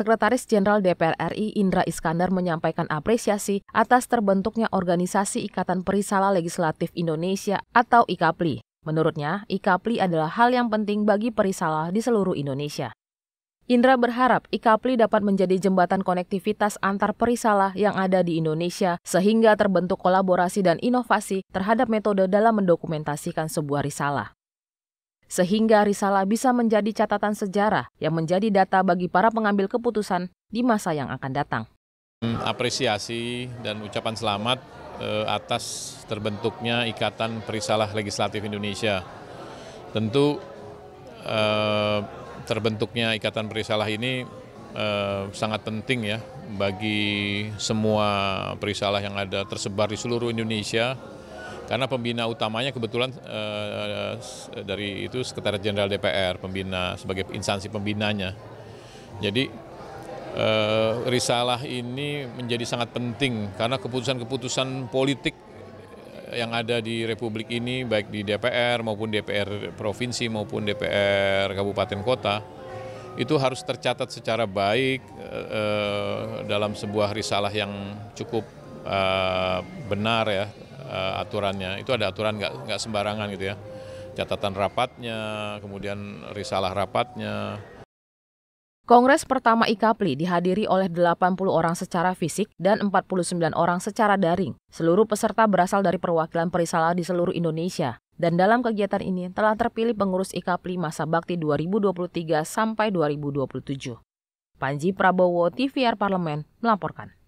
Sekretaris Jenderal DPR RI Indra Iskandar menyampaikan apresiasi atas terbentuknya Organisasi Ikatan Perisala Legislatif Indonesia atau IKAPLI. Menurutnya, IKAPLI adalah hal yang penting bagi perisala di seluruh Indonesia. Indra berharap IKAPLI dapat menjadi jembatan konektivitas antar perisalah yang ada di Indonesia sehingga terbentuk kolaborasi dan inovasi terhadap metode dalam mendokumentasikan sebuah risalah sehingga risalah bisa menjadi catatan sejarah yang menjadi data bagi para pengambil keputusan di masa yang akan datang. Hmm, apresiasi dan ucapan selamat eh, atas terbentuknya Ikatan Perisalah Legislatif Indonesia. Tentu eh, terbentuknya Ikatan Perisalah ini eh, sangat penting ya bagi semua perisalah yang ada tersebar di seluruh Indonesia karena pembina utamanya kebetulan eh, dari itu sekretaris Jenderal DPR, pembina sebagai instansi pembinanya. Jadi eh, risalah ini menjadi sangat penting karena keputusan-keputusan politik yang ada di Republik ini baik di DPR maupun DPR provinsi maupun DPR kabupaten kota itu harus tercatat secara baik eh, eh, dalam sebuah risalah yang cukup eh, benar ya uh, aturannya. Itu ada aturan nggak nggak sembarangan gitu ya. Catatan rapatnya, kemudian risalah rapatnya. Kongres pertama IKAPLI dihadiri oleh 80 orang secara fisik dan 49 orang secara daring. Seluruh peserta berasal dari perwakilan perisalah di seluruh Indonesia. Dan dalam kegiatan ini telah terpilih pengurus IKAPLI masa bakti 2023 sampai 2027. Panji Prabowo, TVR Parlemen, melaporkan.